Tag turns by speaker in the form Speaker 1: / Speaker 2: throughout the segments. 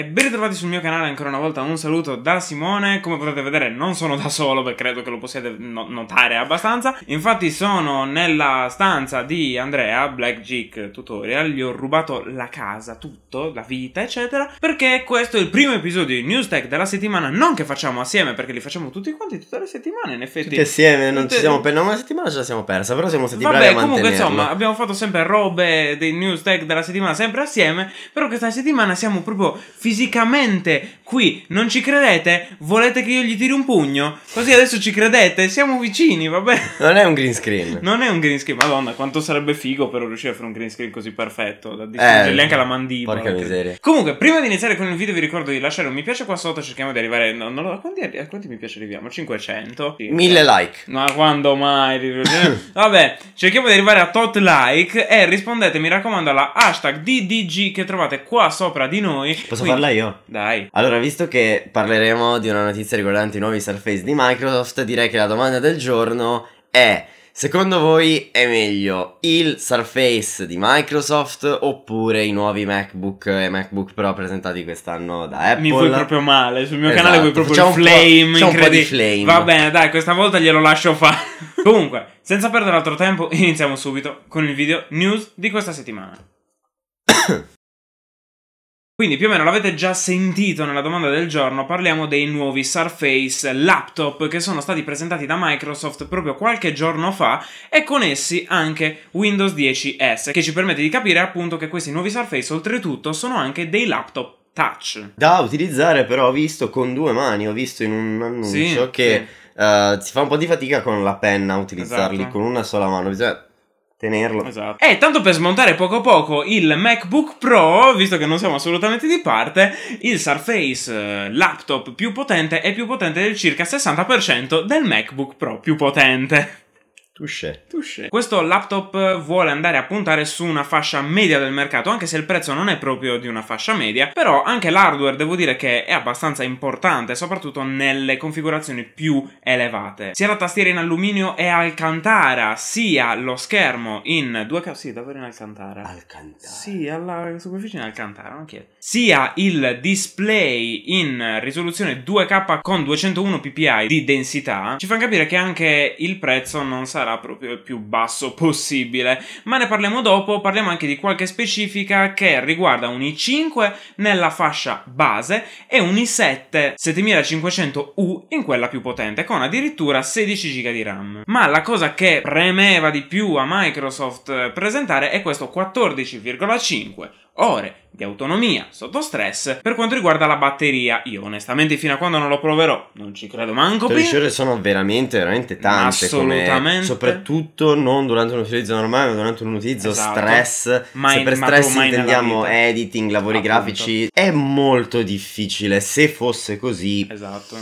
Speaker 1: E ben ritrovati sul mio canale ancora una volta, un saluto da Simone, come potete vedere non sono da solo, perché credo che lo possiate notare abbastanza, infatti sono nella stanza di Andrea, Black Geek Tutorial, gli ho rubato la casa, tutto, la vita eccetera, perché questo è il primo episodio di News Tech della settimana, non che facciamo assieme perché li facciamo tutti quanti tutte le settimane in effetti. Tutti assieme, tutte... non ci siamo
Speaker 2: persi, una settimana ce la siamo persa, però siamo stati Vabbè, bravi a comunque insomma
Speaker 1: abbiamo fatto sempre robe di News Tech della settimana sempre assieme, però questa settimana siamo proprio... Fi- fisicamente qui. Non ci credete? Volete che io gli tiri un pugno? Così adesso ci credete? Siamo vicini, vabbè. Non è un green screen. Non è un green screen. Madonna, quanto sarebbe figo però riuscire a fare un green screen così perfetto. Da distruggergli eh, anche la mandibola. Porca miseria. Comunque, prima di iniziare con il video vi ricordo di lasciare un mi piace qua sotto. Cerchiamo di arrivare... No, no, a, quanti, a quanti mi piace arriviamo? 500? 1000 like. Ma quando mai? vabbè, cerchiamo di arrivare a tot like e rispondete, mi raccomando, alla hashtag DDG che trovate qua sopra di noi. Posso Quindi, parla io.
Speaker 2: Dai. Allora, visto che parleremo di una notizia riguardante i nuovi Surface di Microsoft, direi che la domanda del giorno è... Secondo voi è meglio il Surface di Microsoft oppure i nuovi MacBook e MacBook Pro presentati quest'anno da Apple? Mi vuoi proprio male, sul mio esatto. canale vuoi proprio Facciamo flame, c'è un po' di flame. Va bene,
Speaker 1: dai, questa volta glielo lascio fare. Comunque, senza perdere altro tempo, iniziamo subito con il video news di questa settimana. Quindi più o meno l'avete già sentito nella domanda del giorno, parliamo dei nuovi Surface laptop che sono stati presentati da Microsoft proprio qualche giorno fa e con essi anche Windows 10S, che ci permette di capire appunto che questi nuovi Surface oltretutto sono anche dei laptop
Speaker 2: touch. Da utilizzare però ho visto con due mani, ho visto in un annuncio sì, che sì. Uh, si fa un po' di fatica con la penna a utilizzarli esatto. con una sola mano, bisogna tenerlo. Esatto.
Speaker 1: E eh, tanto per smontare poco a poco il MacBook Pro, visto che non siamo assolutamente di parte, il Surface eh, laptop più potente è più potente del circa 60% del MacBook Pro più potente. Touché. Touché. Questo laptop vuole andare a puntare su una fascia media del mercato, anche se il prezzo non è proprio di una fascia media, però anche l'hardware devo dire che è abbastanza importante, soprattutto nelle configurazioni più elevate. Sia la tastiera in alluminio e alcantara, sia lo schermo in 2K, sì, davvero in alcantara. Alcantara. Sì, alla superficie in alcantara, non chiedo. Sia il display in risoluzione 2K con 201 ppi di densità, ci fanno capire che anche il prezzo non sarà sarà proprio il più basso possibile. Ma ne parliamo dopo, parliamo anche di qualche specifica che riguarda un i5 nella fascia base e un i7 7500U in quella più potente, con addirittura 16 GB di RAM. Ma la cosa che premeva di più a Microsoft eh, presentare è questo 14,5 ore di autonomia sotto stress per quanto riguarda la batteria. Io onestamente fino a quando non lo proverò non ci credo manco più. Le
Speaker 2: ore sono veramente, veramente tante. Assolutamente. Come, soprattutto non durante un utilizzo normale, ma durante un utilizzo esatto. stress. Ma in, per stress ma intendiamo editing, lavori Appunto. grafici. È molto difficile. Se fosse così... Esatto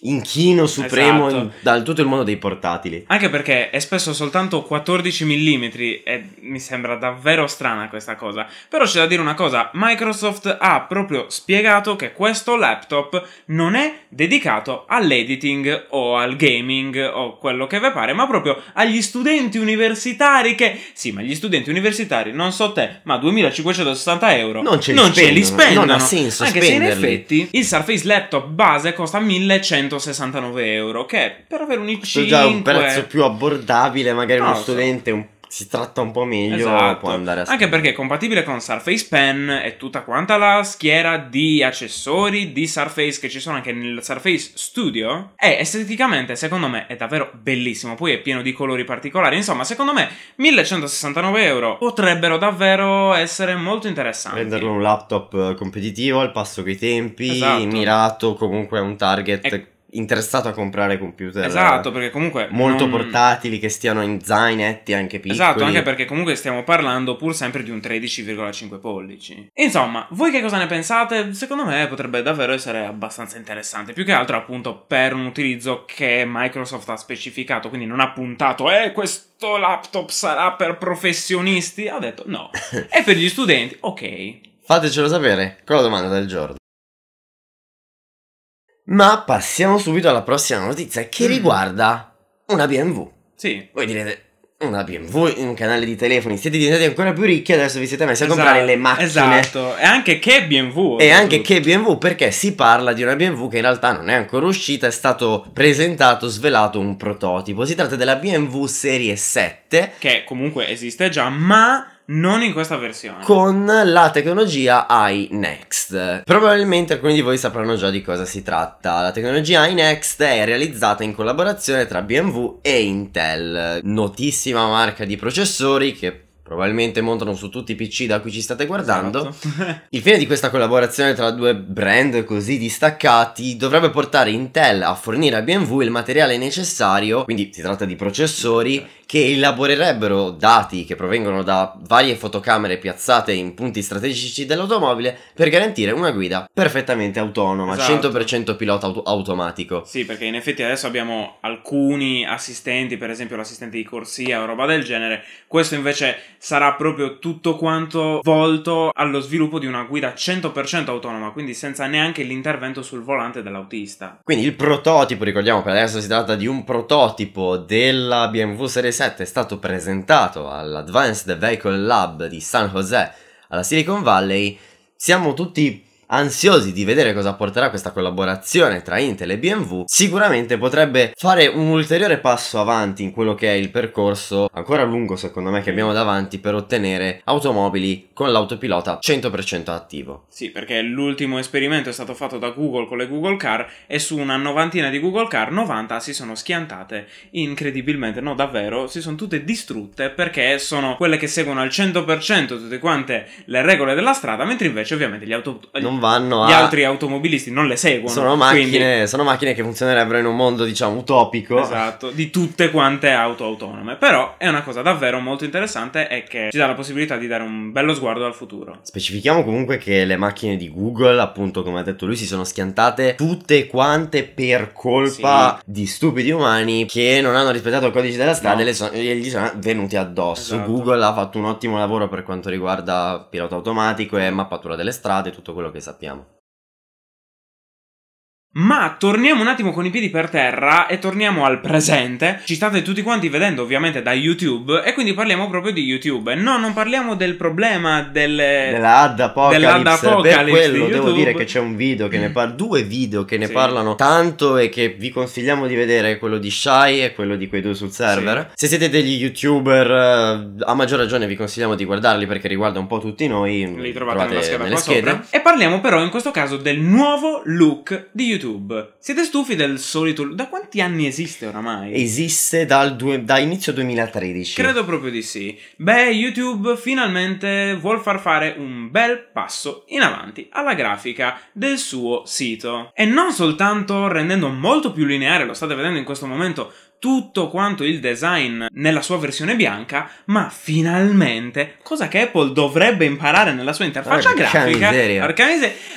Speaker 2: inchino supremo esatto. in, da tutto il mondo dei portatili.
Speaker 1: Anche perché è spesso soltanto 14 mm e mi sembra davvero strana questa cosa. Però c'è da dire una cosa, Microsoft ha proprio spiegato che questo laptop non è dedicato all'editing o al gaming o quello che ve pare, ma proprio agli studenti universitari che... Sì, ma gli studenti universitari, non so te, ma 2560 euro non ce li, non spendono, ce li spendono. Non ha senso Anche spenderli. se in effetti il Surface Laptop base costa 1100 169 euro, che per avere un i5... è già un prezzo più
Speaker 2: abbordabile, magari no, uno studente un si tratta un po' meglio, esatto. può andare a scrivere. Anche
Speaker 1: perché è compatibile con Surface Pen e tutta quanta la schiera di accessori di Surface che ci sono anche nel Surface Studio. E esteticamente, secondo me, è davvero bellissimo. Poi è pieno di colori particolari. Insomma, secondo me, 1169
Speaker 2: euro potrebbero davvero essere molto interessanti. Renderlo un laptop eh, competitivo al passo coi tempi, esatto. mirato comunque a un target. E interessato a comprare computer esatto,
Speaker 1: perché comunque molto non... portatili
Speaker 2: che stiano in zainetti anche piccoli. Esatto, anche
Speaker 1: perché comunque stiamo parlando pur sempre di un 13,5 pollici. Insomma, voi che cosa ne pensate? Secondo me potrebbe davvero essere abbastanza interessante, più che altro appunto per un utilizzo che Microsoft ha specificato, quindi non ha puntato "Eh, questo laptop sarà per professionisti", ha detto "No, è per gli studenti". Ok.
Speaker 2: Fatecelo sapere con la domanda del giorno. Ma passiamo subito alla prossima notizia che mm. riguarda una BMW. Sì. Voi direte, una BMW, un canale di telefoni, siete diventati ancora più ricchi adesso vi siete messi a comprare esatto, le macchine. Esatto, e anche che BMW. E anche che BMW perché si parla di una BMW che in realtà non è ancora uscita, è stato presentato, svelato un prototipo. Si tratta della BMW Serie 7. Che comunque esiste già, ma non in questa versione. Con la tecnologia iNext. Probabilmente alcuni di voi sapranno già di cosa si tratta. La tecnologia iNext è realizzata in collaborazione tra BMW e Intel, notissima marca di processori che probabilmente montano su tutti i PC da cui ci state guardando. Esatto. Il fine di questa collaborazione tra due brand così distaccati dovrebbe portare Intel a fornire a BMW il materiale necessario, quindi si tratta di processori che elaborerebbero dati che provengono da varie fotocamere piazzate in punti strategici dell'automobile per garantire una guida perfettamente autonoma, esatto. 100% pilota auto- automatico.
Speaker 1: Sì, perché in effetti adesso abbiamo alcuni assistenti, per esempio l'assistente di corsia o roba del genere. Questo invece sarà proprio tutto quanto volto allo sviluppo di una guida 100% autonoma, quindi senza neanche l'intervento sul volante dell'autista.
Speaker 2: Quindi il prototipo, ricordiamo per adesso si tratta di un prototipo della BMW Serie 7, è stato presentato all'Advanced Vehicle Lab di San Jose alla Silicon Valley. Siamo tutti ansiosi di vedere cosa porterà questa collaborazione tra Intel e BMW, sicuramente potrebbe fare un ulteriore passo avanti in quello che è il percorso ancora lungo secondo me che abbiamo davanti per ottenere automobili con l'autopilota 100% attivo.
Speaker 1: Sì, perché l'ultimo esperimento è stato fatto da Google con le Google Car e su una novantina di Google Car 90 si sono schiantate incredibilmente, no davvero, si sono tutte distrutte perché sono quelle che seguono al 100% tutte quante le regole della strada, mentre invece ovviamente gli, auto- non
Speaker 2: non vanno a... Gli altri automobilisti non le seguono. Sono macchine, quindi... sono macchine che funzionerebbero in un mondo, diciamo, utopico. Esatto, di tutte quante auto autonome. Però
Speaker 1: è una cosa davvero molto interessante e che ci dà la possibilità di dare un bello sguardo al futuro.
Speaker 2: Specifichiamo comunque che le macchine di Google, appunto, come ha detto lui, si sono schiantate tutte quante per colpa sì. di stupidi umani che non hanno rispettato il codice della strada no. e so- gli sono venuti addosso. Esatto. Google ha fatto un ottimo lavoro per quanto riguarda pilota automatico e mappatura delle strade, tutto quello che sappiamo.
Speaker 1: Ma torniamo un attimo con i piedi per terra e torniamo al presente. Ci state tutti quanti vedendo ovviamente da YouTube e quindi parliamo proprio di YouTube. No, non parliamo del problema delle... della
Speaker 2: ad apocalypse. Per quello devo dire che c'è un video che ne parla, due video che ne sì. parlano tanto e che vi consigliamo di vedere, quello di Shy e quello di quei due sul server. Sì. Se siete degli YouTuber eh, a maggior ragione vi consigliamo di guardarli perché riguarda un po' tutti noi. Li trovate, trovate nella scheda nelle schede. Sopra.
Speaker 1: E parliamo però in questo caso del nuovo look di YouTube. YouTube. Siete stufi del solito... Da quanti anni esiste oramai?
Speaker 2: Esiste dal due... da inizio 2013. Credo
Speaker 1: proprio di sì. Beh, YouTube finalmente vuol far fare un bel passo in avanti alla grafica del suo sito. E non soltanto rendendo molto più lineare, lo state vedendo in questo momento, tutto quanto il design nella sua versione bianca, ma finalmente, cosa che Apple dovrebbe imparare nella sua interfaccia Porca grafica, Arcaniseria.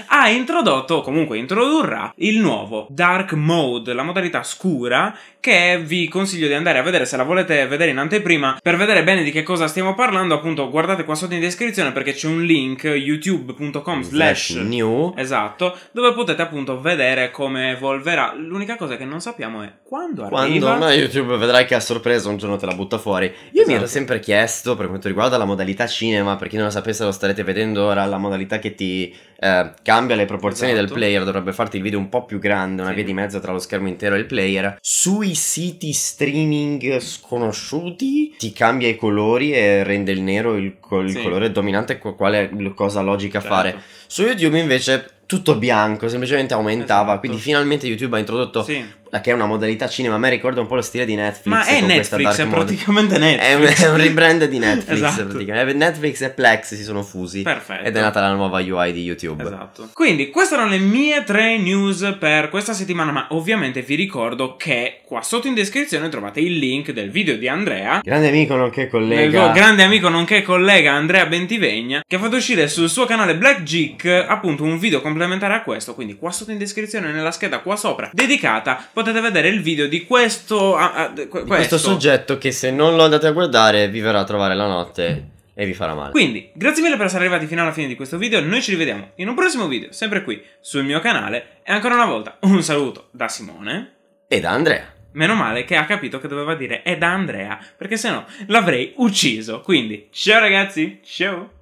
Speaker 1: ha introdotto, o comunque introdurrà, il nuovo Dark Mode, la modalità scura, che vi consiglio di andare a vedere se la volete vedere in anteprima. Per vedere bene di che cosa stiamo parlando, appunto, guardate qua sotto in descrizione perché c'è un link youtube.com slash new, esatto, dove potete appunto vedere come evolverà. L'unica cosa che non sappiamo è quando, quando
Speaker 2: YouTube vedrai che a sorpresa un giorno te la butta fuori. Io esatto. mi ero esatto. sempre chiesto, per quanto riguarda la modalità cinema, per chi non lo sapesse lo starete vedendo ora, la modalità che ti eh, cambia le proporzioni esatto. del player, dovrebbe farti il video un po' più grande, una sì. via di mezzo tra lo schermo intero e il player. Sui siti streaming sconosciuti ti cambia i colori e rende il nero il, il sì. colore dominante, quale cosa logica certo. fare. Su YouTube invece tutto bianco, semplicemente aumentava. Esatto. Quindi finalmente YouTube ha introdotto sì che è una modalità cinema. A me ricorda un po' lo stile di Netflix. Ma è Netflix, è praticamente Netflix. È un, un rebrand di Netflix. esatto. Eh, Netflix e Plex si sono fusi. Perfetto. Ed è nata la nuova UI di YouTube. Esatto.
Speaker 1: Quindi, queste erano le mie tre news per questa settimana. Ma ovviamente vi ricordo che qua sotto in descrizione trovate il link del video di Andrea. Grande
Speaker 2: amico nonché collega. Tuo, grande
Speaker 1: amico nonché collega Andrea Bentivegna. Che ha fatto uscire sul suo canale Black Geek appunto un video complementare a questo. Quindi, qua sotto in descrizione, nella scheda qua sopra, dedicata potete vedere il video di questo, ah, ah, questo. questo
Speaker 2: soggetto che se non lo andate a guardare vi verrà a trovare la notte e vi farà male. Quindi,
Speaker 1: grazie mille per essere arrivati fino alla fine di questo video. Noi ci rivediamo in un prossimo video, sempre qui sul mio canale. E ancora una volta un saluto da Simone e da Andrea. Meno male che ha capito che doveva dire è da Andrea, perché sennò l'avrei ucciso. Quindi, ciao
Speaker 2: ragazzi, ciao!